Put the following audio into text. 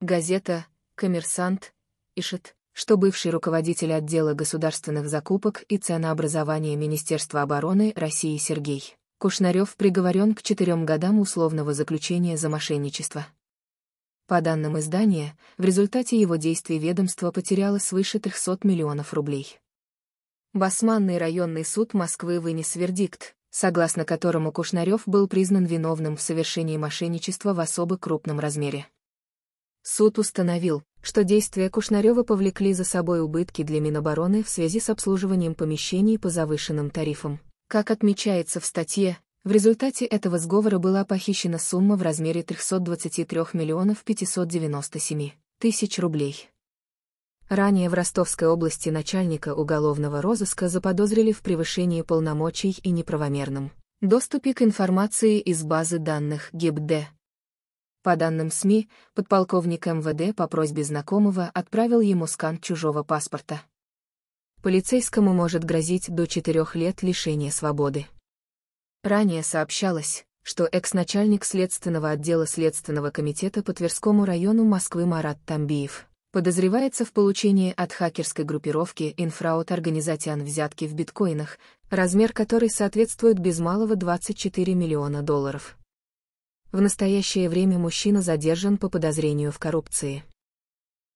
Газета «Коммерсант» пишет, что бывший руководитель отдела государственных закупок и ценообразования Министерства обороны России Сергей Кушнарев приговорен к четырем годам условного заключения за мошенничество. По данным издания, в результате его действий ведомство потеряло свыше 300 миллионов рублей. Басманный районный суд Москвы вынес вердикт, согласно которому Кушнарев был признан виновным в совершении мошенничества в особо крупном размере. Суд установил, что действия Кушнарева повлекли за собой убытки для Минобороны в связи с обслуживанием помещений по завышенным тарифам. Как отмечается в статье, в результате этого сговора была похищена сумма в размере 323 миллионов 597 тысяч рублей. Ранее в Ростовской области начальника уголовного розыска заподозрили в превышении полномочий и неправомерном доступе к информации из базы данных ГИБД. По данным СМИ, подполковник МВД по просьбе знакомого отправил ему скан чужого паспорта. Полицейскому может грозить до четырех лет лишения свободы. Ранее сообщалось, что экс-начальник Следственного отдела Следственного комитета по Тверскому району Москвы Марат Тамбиев подозревается в получении от хакерской группировки «Инфраут Организатиан» взятки в биткоинах, размер которой соответствует без малого 24 миллиона долларов. В настоящее время мужчина задержан по подозрению в коррупции.